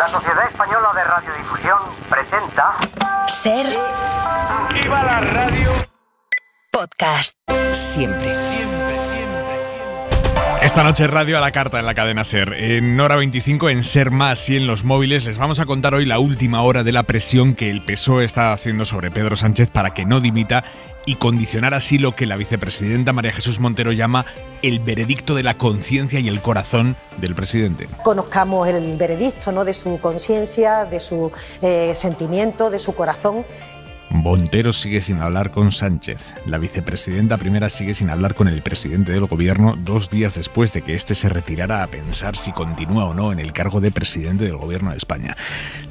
La Sociedad Española de Radiodifusión presenta. Ser. la radio! Podcast. Siempre. Siempre esta noche Radio a la Carta en la cadena Ser. En hora 25 en Ser Más y en los móviles les vamos a contar hoy la última hora de la presión que el PSOE está haciendo sobre Pedro Sánchez para que no dimita y condicionar así lo que la vicepresidenta María Jesús Montero llama el veredicto de la conciencia y el corazón del presidente. Conozcamos el veredicto ¿no? de su conciencia, de su eh, sentimiento, de su corazón Montero sigue sin hablar con Sánchez. La vicepresidenta primera sigue sin hablar con el presidente del gobierno dos días después de que éste se retirara a pensar si continúa o no en el cargo de presidente del gobierno de España.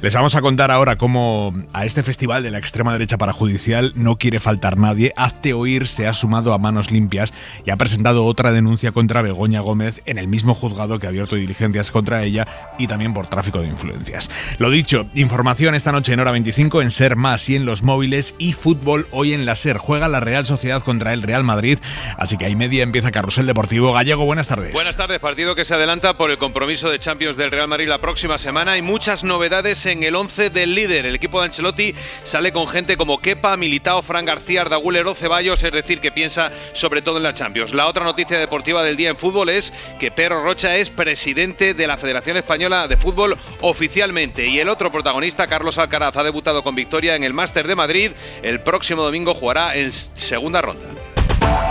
Les vamos a contar ahora cómo a este festival de la extrema derecha parajudicial no quiere faltar nadie. Hazte oír se ha sumado a manos limpias y ha presentado otra denuncia contra Begoña Gómez en el mismo juzgado que ha abierto diligencias contra ella y también por tráfico de influencias. Lo dicho, información esta noche en hora 25 en Ser Más y en los móviles y fútbol hoy en la SER. Juega la Real Sociedad contra el Real Madrid, así que ahí media empieza Carrusel Deportivo. Gallego, buenas tardes. Buenas tardes, partido que se adelanta por el compromiso de Champions del Real Madrid la próxima semana. Hay muchas novedades en el 11 del líder. El equipo de Ancelotti sale con gente como Kepa, Militao, Fran García, Ardagulero, Ceballos, es decir, que piensa sobre todo en la Champions. La otra noticia deportiva del día en fútbol es que Pedro Rocha es presidente de la Federación Española de Fútbol oficialmente y el otro protagonista, Carlos Alcaraz, ha debutado con victoria en el Máster de Madrid el próximo domingo jugará en segunda ronda.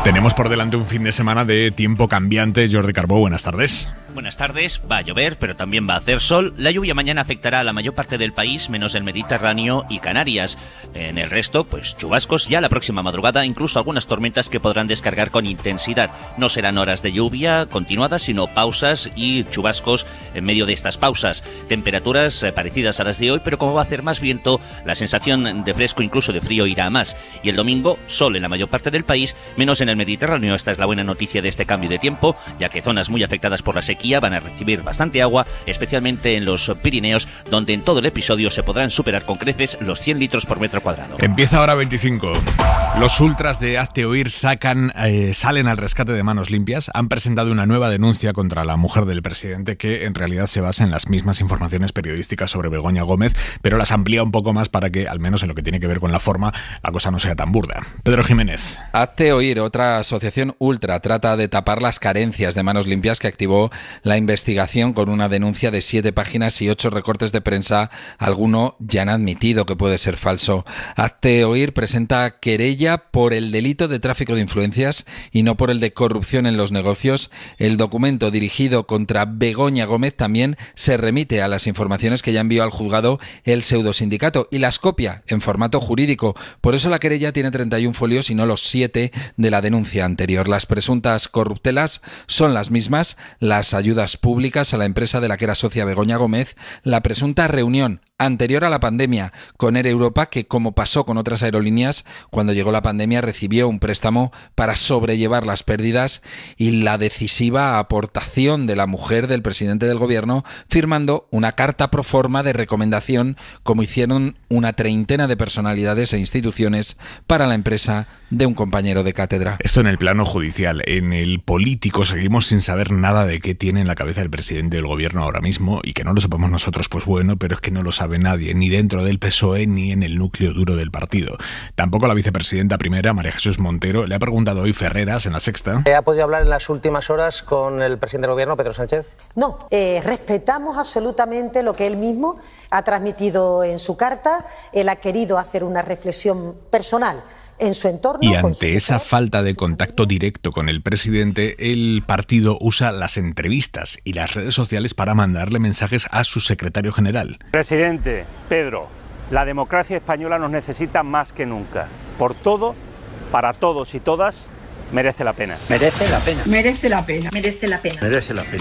Tenemos por delante un fin de semana de tiempo cambiante. Jordi Carbó, buenas tardes. Buenas tardes, va a llover, pero también va a hacer sol. La lluvia mañana afectará a la mayor parte del país, menos el Mediterráneo y Canarias. En el resto, pues chubascos ya la próxima madrugada, incluso algunas tormentas que podrán descargar con intensidad. No serán horas de lluvia continuada, sino pausas y chubascos en medio de estas pausas. Temperaturas eh, parecidas a las de hoy, pero como va a hacer más viento, la sensación de fresco, incluso de frío, irá a más. Y el domingo, sol en la mayor parte del país, menos en el Mediterráneo. Esta es la buena noticia de este cambio de tiempo, ya que zonas muy afectadas por la sequía van a recibir bastante agua, especialmente en los Pirineos, donde en todo el episodio se podrán superar con creces los 100 litros por metro cuadrado. Empieza ahora 25. Los ultras de Hazte Oír sacan, eh, salen al rescate de manos limpias. Han presentado una nueva denuncia contra la mujer del presidente que en realidad se basa en las mismas informaciones periodísticas sobre Begoña Gómez, pero las amplía un poco más para que, al menos en lo que tiene que ver con la forma, la cosa no sea tan burda. Pedro Jiménez. Hazte Oír, otra asociación ultra, trata de tapar las carencias de manos limpias que activó la investigación con una denuncia de siete páginas y ocho recortes de prensa, alguno ya han admitido que puede ser falso. Hazte Oír presenta querella por el delito de tráfico de influencias y no por el de corrupción en los negocios. El documento dirigido contra Begoña Gómez también se remite a las informaciones que ya envió al juzgado el pseudosindicato y las copia en formato jurídico. Por eso la querella tiene 31 folios y no los siete de la denuncia anterior. Las presuntas corruptelas son las mismas, las ayudas públicas a la empresa de la que era socia Begoña Gómez la presunta reunión anterior a la pandemia con Air Europa, que como pasó con otras aerolíneas, cuando llegó la pandemia recibió un préstamo para sobrellevar las pérdidas y la decisiva aportación de la mujer del presidente del gobierno, firmando una carta pro forma de recomendación, como hicieron una treintena de personalidades e instituciones para la empresa de un compañero de cátedra. Esto en el plano judicial, en el político seguimos sin saber nada de qué tiene en la cabeza el presidente del gobierno ahora mismo y que no lo sepamos nosotros, pues bueno, pero es que no lo sabe nadie, ni dentro del PSOE ni en el núcleo duro del partido. Tampoco la vicepresidenta primera, María Jesús Montero, le ha preguntado hoy Ferreras en la sexta. ¿Eh, ¿Ha podido hablar en las últimas horas con el presidente del gobierno, Pedro Sánchez? No, eh, respetamos absolutamente lo que él mismo ha transmitido en su carta. Él ha querido hacer una reflexión personal su entorno. Y ante esa falta de contacto directo con el presidente, el partido usa las entrevistas y las redes sociales para mandarle mensajes a su secretario general. Presidente, Pedro, la democracia española nos necesita más que nunca. Por todo, para todos y todas, Merece la pena. Merece la pena. Merece la pena. Merece la pena.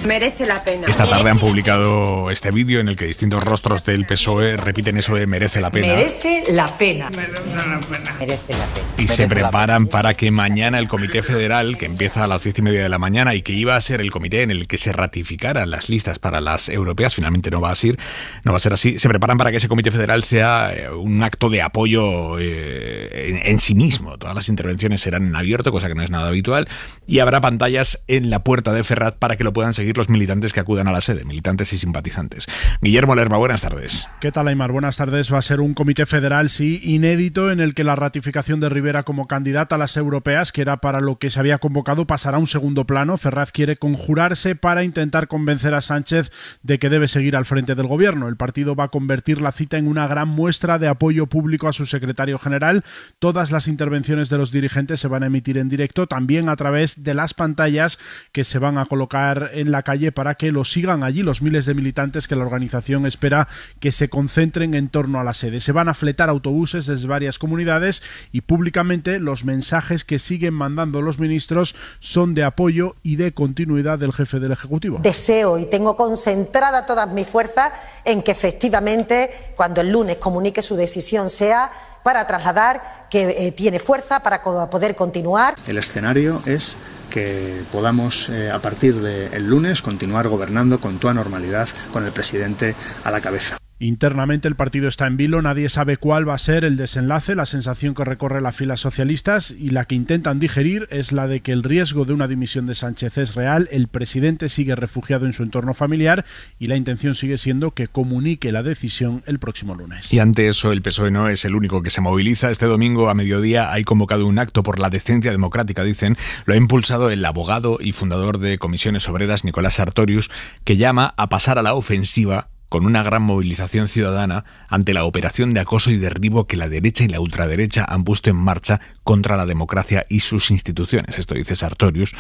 Merece la pena. Esta tarde han publicado este vídeo en el que distintos rostros del PSOE repiten eso de merece la pena. Merece la pena. Merece la pena. Merece la pena. Y se preparan para que mañana el Comité Federal, que empieza a las diez y media de la mañana y que iba a ser el comité en el que se ratificaran las listas para las europeas, finalmente no va a ser, no va a ser así. Se preparan para que ese Comité Federal sea un acto de apoyo en, en, sí mismo. Todas las intervenciones serán en abierto, cosa que no es nada habitual, y habrá pantallas en la puerta de Ferrat para que lo puedan seguir los militantes que acudan a la sede, militantes y simpatizantes. Guillermo Lerma, buenas tardes. ¿Qué tal, Aymar? Buenas tardes. Va a ser un comité federal, sí, inédito, en el que la ratificación de Rivera como candidata a las europeas, que era para lo que se había convocado, pasará a un segundo plano. Ferraz quiere conjurarse para intentar convencer a Sánchez de que debe seguir al frente del gobierno. El partido va a convertir la cita en una gran muestra de apoyo público a su secretario general. Todas las intervenciones de los dirigentes se van a emitir en directo, también a través de las pantallas que se van a colocar en la calle para que lo sigan allí los miles de militantes que la organización espera que se concentren en torno a la sede. Se van a fletar autobuses desde varias comunidades y públicamente los mensajes que siguen mandando los ministros son de apoyo y de continuidad del jefe del Ejecutivo. Deseo y tengo concentrada todas mis fuerzas en que efectivamente cuando el lunes comunique su decisión sea para trasladar, que eh, tiene fuerza para poder continuar. El escenario es que podamos eh, a partir del lunes continuar gobernando con toda normalidad con el presidente a la cabeza. Internamente el partido está en vilo, nadie sabe cuál va a ser el desenlace, la sensación que recorre las filas socialistas y la que intentan digerir es la de que el riesgo de una dimisión de Sánchez es real, el presidente sigue refugiado en su entorno familiar y la intención sigue siendo que comunique la decisión el próximo lunes. Y ante eso el PSOE no es el único que se moviliza. Este domingo a mediodía hay convocado un acto por la decencia democrática, dicen. Lo ha impulsado el abogado y fundador de comisiones obreras Nicolás Sartorius, que llama a pasar a la ofensiva con una gran movilización ciudadana ante la operación de acoso y derribo que la derecha y la ultraderecha han puesto en marcha contra la democracia y sus instituciones. Esto dice Sartorius.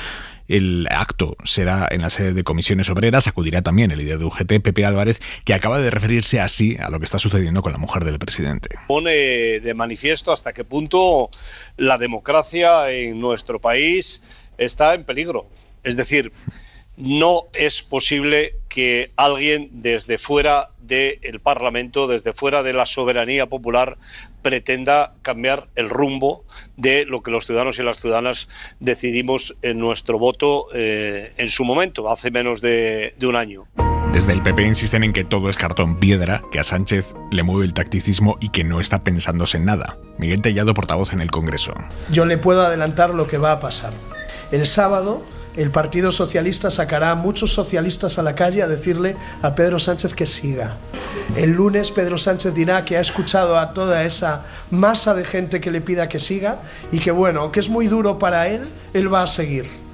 El acto será en la sede de comisiones obreras, acudirá también el líder de UGT, Pepe Álvarez, que acaba de referirse así a lo que está sucediendo con la mujer del presidente. Pone de manifiesto hasta qué punto la democracia en nuestro país está en peligro. Es decir, no es posible que alguien desde fuera del Parlamento, desde fuera de la soberanía popular, pretenda cambiar el rumbo de lo que los ciudadanos y las ciudadanas decidimos en nuestro voto eh, en su momento, hace menos de, de un año. Desde el PP insisten en que todo es cartón piedra, que a Sánchez le mueve el tacticismo y que no está pensándose en nada. Miguel Tellado, portavoz en el Congreso. Yo le puedo adelantar lo que va a pasar. El sábado el Partido Socialista sacará a muchos socialistas a la calle a decirle a Pedro Sánchez que siga. El lunes Pedro Sánchez dirá que ha escuchado a toda esa masa de gente que le pida que siga y que bueno, que es muy duro para él, él va a seguir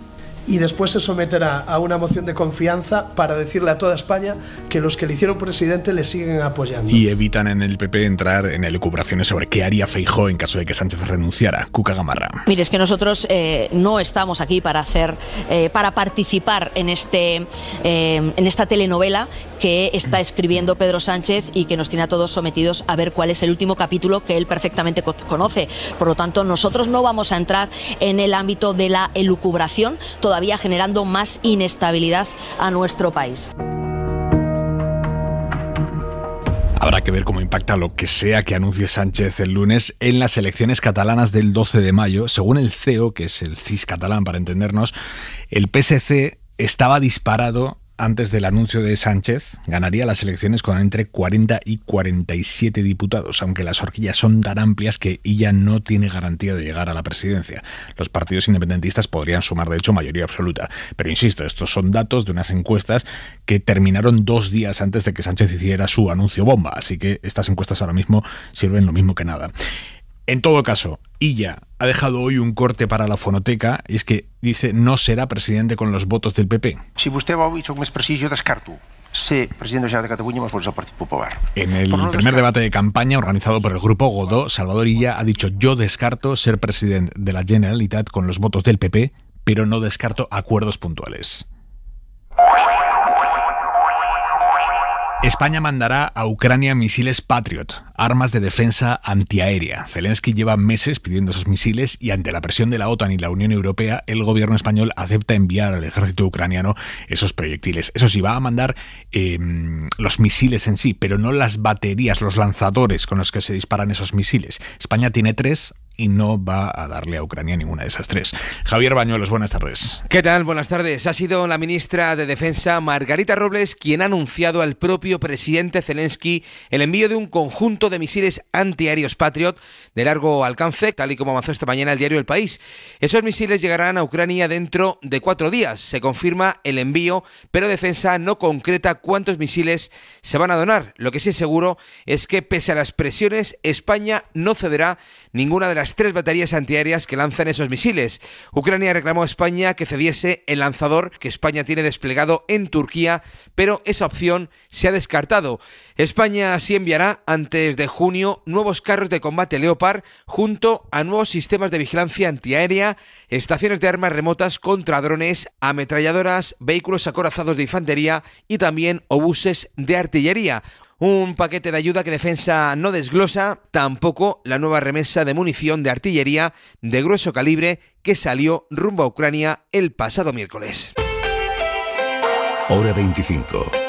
y después se someterá a una moción de confianza para decirle a toda España que los que le hicieron presidente le siguen apoyando. Y evitan en el PP entrar en elucubraciones sobre qué haría Feijó en caso de que Sánchez renunciara. Cuca Gamarra. Mire, es que nosotros eh, no estamos aquí para hacer, eh, para participar en, este, eh, en esta telenovela que está escribiendo Pedro Sánchez y que nos tiene a todos sometidos a ver cuál es el último capítulo que él perfectamente conoce. Por lo tanto, nosotros no vamos a entrar en el ámbito de la elucubración todavía generando más inestabilidad a nuestro país. Habrá que ver cómo impacta lo que sea que anuncie Sánchez el lunes en las elecciones catalanas del 12 de mayo. Según el CEO, que es el CIS catalán para entendernos, el PSC estaba disparado antes del anuncio de Sánchez, ganaría las elecciones con entre 40 y 47 diputados, aunque las horquillas son tan amplias que ella no tiene garantía de llegar a la presidencia. Los partidos independentistas podrían sumar, de hecho, mayoría absoluta. Pero insisto, estos son datos de unas encuestas que terminaron dos días antes de que Sánchez hiciera su anuncio bomba, así que estas encuestas ahora mismo sirven lo mismo que nada. En todo caso, Illa ha dejado hoy un corte para la fonoteca y es que dice no será presidente con los votos del PP. Si usted ha dicho un más descarto presidente de de En el primer debate de campaña organizado por el Grupo Godó, Salvador Illa ha dicho yo descarto ser presidente de la Generalitat con los votos del PP, pero no descarto acuerdos puntuales. España mandará a Ucrania misiles Patriot, armas de defensa antiaérea. Zelensky lleva meses pidiendo esos misiles y ante la presión de la OTAN y la Unión Europea, el gobierno español acepta enviar al ejército ucraniano esos proyectiles. Eso sí, va a mandar em, los misiles en sí, pero no las baterías, los lanzadores con los que se disparan esos misiles. España tiene tres, y no va a darle a Ucrania ninguna de esas tres. Javier Bañuelos, buenas tardes. ¿Qué tal? Buenas tardes. Ha sido la ministra de Defensa, Margarita Robles, quien ha anunciado al propio presidente Zelensky el envío de un conjunto de misiles antiaéreos Patriot de largo alcance, tal y como avanzó esta mañana el diario El País. Esos misiles llegarán a Ucrania dentro de cuatro días. Se confirma el envío, pero Defensa no concreta cuántos misiles se van a donar. Lo que sí es seguro es que, pese a las presiones, España no cederá ninguna de las tres baterías antiaéreas que lanzan esos misiles. Ucrania reclamó a España que cediese el lanzador que España tiene desplegado en Turquía, pero esa opción se ha descartado. España así enviará antes de junio nuevos carros de combate Leopard junto a nuevos sistemas de vigilancia antiaérea, estaciones de armas remotas contra drones, ametralladoras, vehículos acorazados de infantería y también obuses de artillería un paquete de ayuda que Defensa no desglosa, tampoco la nueva remesa de munición de artillería de grueso calibre que salió rumbo a Ucrania el pasado miércoles. Hora 25.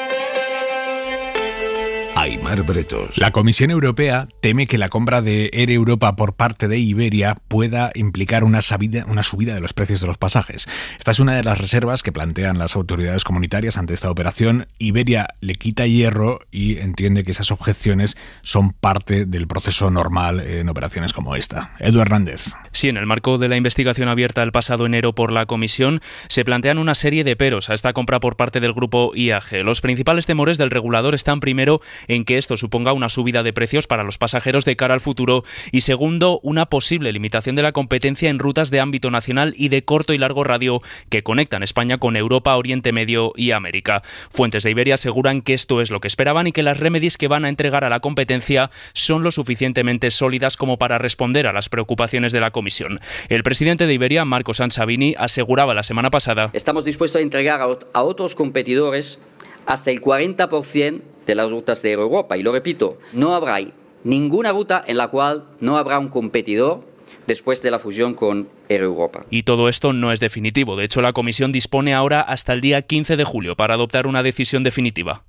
La Comisión Europea teme que la compra de Air Europa por parte de Iberia pueda implicar una, una subida de los precios de los pasajes. Esta es una de las reservas que plantean las autoridades comunitarias ante esta operación. Iberia le quita hierro y entiende que esas objeciones son parte del proceso normal en operaciones como esta. Edu Hernández. Sí, en el marco de la investigación abierta el pasado enero por la Comisión, se plantean una serie de peros a esta compra por parte del grupo IAG. Los principales temores del regulador están primero en que esto suponga una subida de precios para los pasajeros de cara al futuro y segundo, una posible limitación de la competencia en rutas de ámbito nacional y de corto y largo radio que conectan España con Europa, Oriente Medio y América. Fuentes de Iberia aseguran que esto es lo que esperaban y que las remedies que van a entregar a la competencia son lo suficientemente sólidas como para responder a las preocupaciones de la Comisión. El presidente de Iberia, Marco Sansavini, aseguraba la semana pasada: Estamos dispuestos a entregar a otros competidores hasta el 40% de las rutas de Europa. Y lo repito, no habrá ninguna ruta en la cual no habrá un competidor después de la fusión con Air Europa. Y todo esto no es definitivo. De hecho, la Comisión dispone ahora hasta el día 15 de julio para adoptar una decisión definitiva.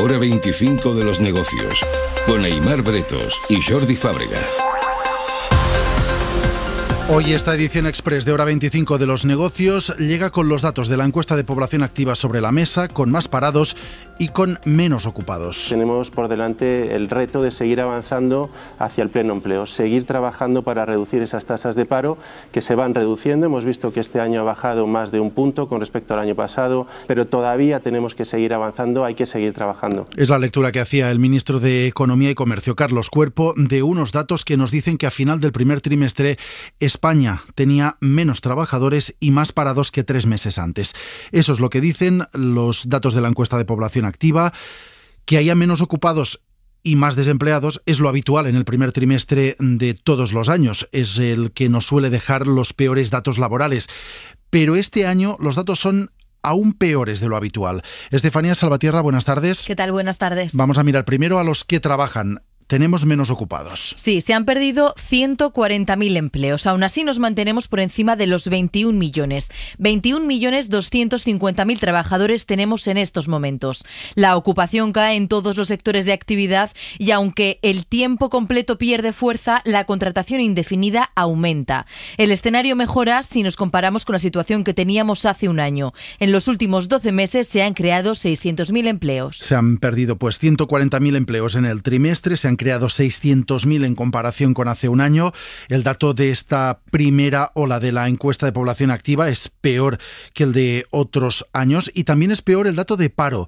Hora 25 de los negocios, con Aymar Bretos y Jordi Fábrega. Hoy esta edición express de hora 25 de los negocios llega con los datos de la encuesta de población activa sobre la mesa, con más parados y con menos ocupados. Tenemos por delante el reto de seguir avanzando hacia el pleno empleo, seguir trabajando para reducir esas tasas de paro que se van reduciendo. Hemos visto que este año ha bajado más de un punto con respecto al año pasado, pero todavía tenemos que seguir avanzando, hay que seguir trabajando. Es la lectura que hacía el ministro de Economía y Comercio, Carlos Cuerpo, de unos datos que nos dicen que a final del primer trimestre es España tenía menos trabajadores y más parados que tres meses antes. Eso es lo que dicen los datos de la encuesta de población activa. Que haya menos ocupados y más desempleados es lo habitual en el primer trimestre de todos los años. Es el que nos suele dejar los peores datos laborales. Pero este año los datos son aún peores de lo habitual. Estefanía Salvatierra, buenas tardes. ¿Qué tal? Buenas tardes. Vamos a mirar primero a los que trabajan tenemos menos ocupados. Sí, se han perdido 140.000 empleos. Aún así nos mantenemos por encima de los 21 millones. 21 millones 250.000 trabajadores tenemos en estos momentos. La ocupación cae en todos los sectores de actividad y aunque el tiempo completo pierde fuerza, la contratación indefinida aumenta. El escenario mejora si nos comparamos con la situación que teníamos hace un año. En los últimos 12 meses se han creado 600.000 empleos. Se han perdido pues 140.000 empleos en el trimestre, se han creado 600.000 en comparación con hace un año. El dato de esta primera ola de la encuesta de población activa es peor que el de otros años y también es peor el dato de paro.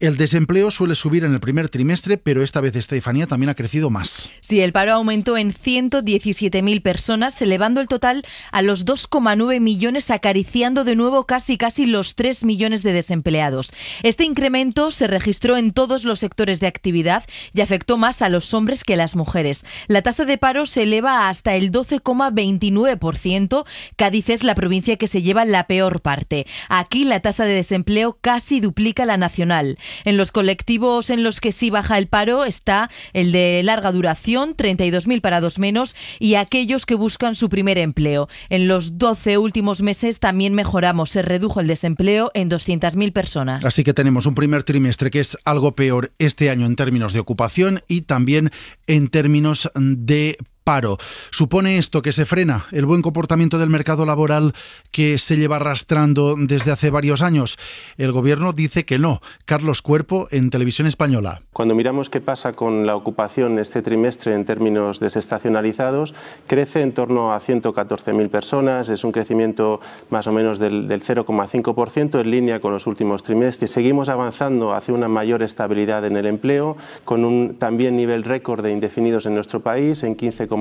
El desempleo suele subir en el primer trimestre, pero esta vez Estefanía también ha crecido más. Sí, el paro aumentó en 117.000 personas, elevando el total a los 2,9 millones, acariciando de nuevo casi casi los 3 millones de desempleados. Este incremento se registró en todos los sectores de actividad y afectó más a los hombres que a las mujeres. La tasa de paro se eleva hasta el 12,29%. Cádiz es la provincia que se lleva la peor parte. Aquí la tasa de desempleo casi duplica la nacional. En los colectivos en los que sí baja el paro está el de larga duración, 32.000 parados menos, y aquellos que buscan su primer empleo. En los 12 últimos meses también mejoramos, se redujo el desempleo en 200.000 personas. Así que tenemos un primer trimestre que es algo peor este año en términos de ocupación y también en términos de paro. ¿Supone esto que se frena el buen comportamiento del mercado laboral que se lleva arrastrando desde hace varios años? El gobierno dice que no. Carlos Cuerpo en Televisión Española. Cuando miramos qué pasa con la ocupación este trimestre en términos desestacionalizados, crece en torno a 114.000 personas, es un crecimiento más o menos del, 0,5% en línea con los últimos trimestres. Seguimos avanzando hacia una mayor estabilidad en el empleo, con un también nivel récord de indefinidos en nuestro país, en 15,5%.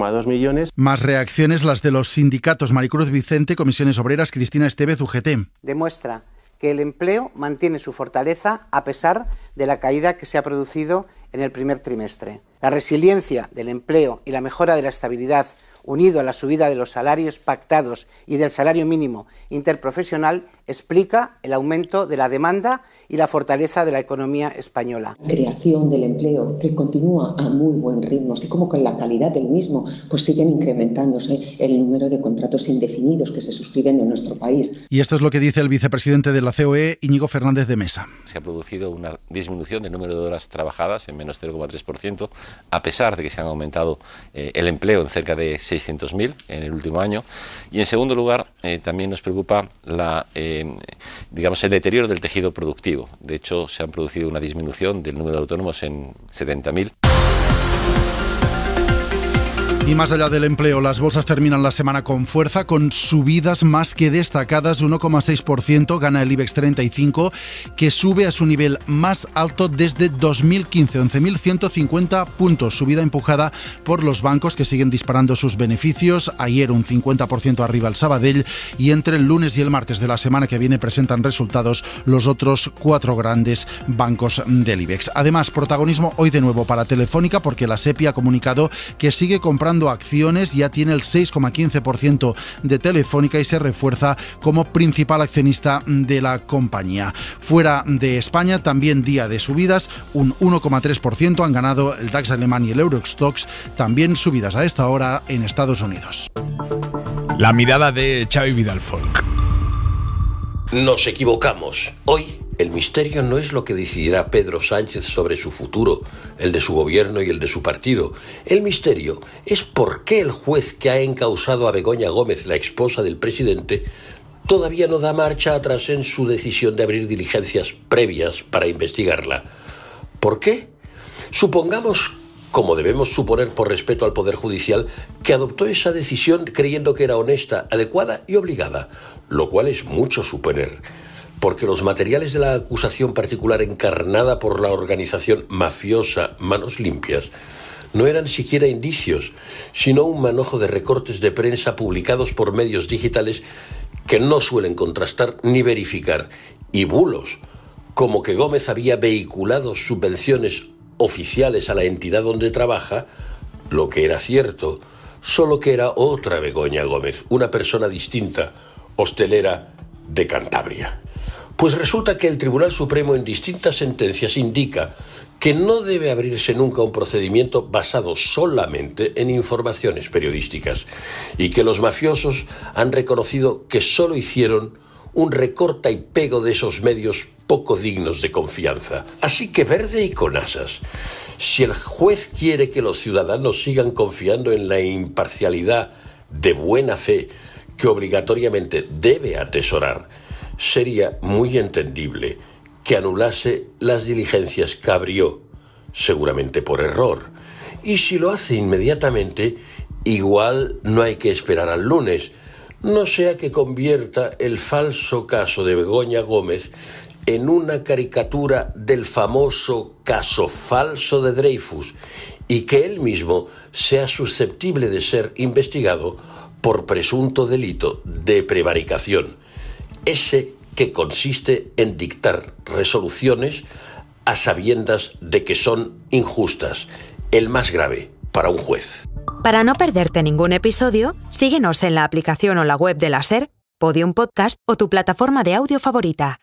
Más reacciones las de los sindicatos Maricruz Vicente, Comisiones Obreras, Cristina Estevez, UGT. Demuestra que el empleo mantiene su fortaleza a pesar de la caída que se ha producido en el primer trimestre. La resiliencia del empleo y la mejora de la estabilidad unido a la subida de los salarios pactados y del salario mínimo interprofesional, explica el aumento de la demanda y la fortaleza de la economía española. Creación del empleo que continúa a muy buen ritmo, así como con la calidad del mismo, pues siguen incrementándose el número de contratos indefinidos que se suscriben en nuestro país. Y esto es lo que dice el vicepresidente de la COE, Íñigo Fernández de Mesa. Se ha producido una disminución del número de horas trabajadas en menos 0,3%, a pesar de que se han aumentado eh, el empleo en cerca de 600.000 en el último año. Y en segundo lugar, eh, también nos preocupa la, eh, digamos, el deterioro del tejido productivo. De hecho, se han producido una disminución del número de autónomos en 70.000. Y más allá del empleo, las bolsas terminan la semana con fuerza, con subidas más que destacadas, 1,6% gana el IBEX 35, que sube a su nivel más alto desde 2015, 11.150 puntos, subida empujada por los bancos que siguen disparando sus beneficios, ayer un 50% arriba el Sabadell y entre el lunes y el martes de la semana que viene presentan resultados los otros cuatro grandes bancos del IBEX. Además, protagonismo hoy de nuevo para Telefónica porque la SEPI ha comunicado que sigue comprando acciones, ya tiene el 6,15% de Telefónica y se refuerza como principal accionista de la compañía. Fuera de España, también día de subidas, un 1,3% han ganado el DAX alemán y el Eurostox, también subidas a esta hora en Estados Unidos. La mirada de Xavi Vidalfolk. Nos equivocamos. Hoy el misterio no es lo que decidirá Pedro Sánchez sobre su futuro, el de su gobierno y el de su partido. El misterio es por qué el juez que ha encausado a Begoña Gómez, la esposa del presidente, todavía no da marcha atrás en su decisión de abrir diligencias previas para investigarla. ¿Por qué? Supongamos como debemos suponer por respeto al Poder Judicial, que adoptó esa decisión creyendo que era honesta, adecuada y obligada, lo cual es mucho suponer porque los materiales de la acusación particular encarnada por la organización mafiosa Manos Limpias no eran siquiera indicios, sino un manojo de recortes de prensa publicados por medios digitales que no suelen contrastar ni verificar, y bulos, como que Gómez había vehiculado subvenciones oficiales a la entidad donde trabaja, lo que era cierto, solo que era otra Begoña Gómez, una persona distinta, hostelera de Cantabria. Pues resulta que el Tribunal Supremo en distintas sentencias indica que no debe abrirse nunca un procedimiento basado solamente en informaciones periodísticas y que los mafiosos han reconocido que solo hicieron un recorta y pego de esos medios poco dignos de confianza. Así que verde y con asas. Si el juez quiere que los ciudadanos sigan confiando en la imparcialidad de buena fe que obligatoriamente debe atesorar, sería muy entendible que anulase las diligencias que abrió, seguramente por error, y si lo hace inmediatamente, igual no hay que esperar al lunes, no sea que convierta el falso caso de Begoña Gómez en una caricatura del famoso caso falso de Dreyfus y que él mismo sea susceptible de ser investigado por presunto delito de prevaricación ese que consiste en dictar resoluciones a sabiendas de que son injustas, el más grave para un juez. Para no perderte ningún episodio, síguenos en la aplicación o la web de la SER, Podium Podcast o tu plataforma de audio favorita.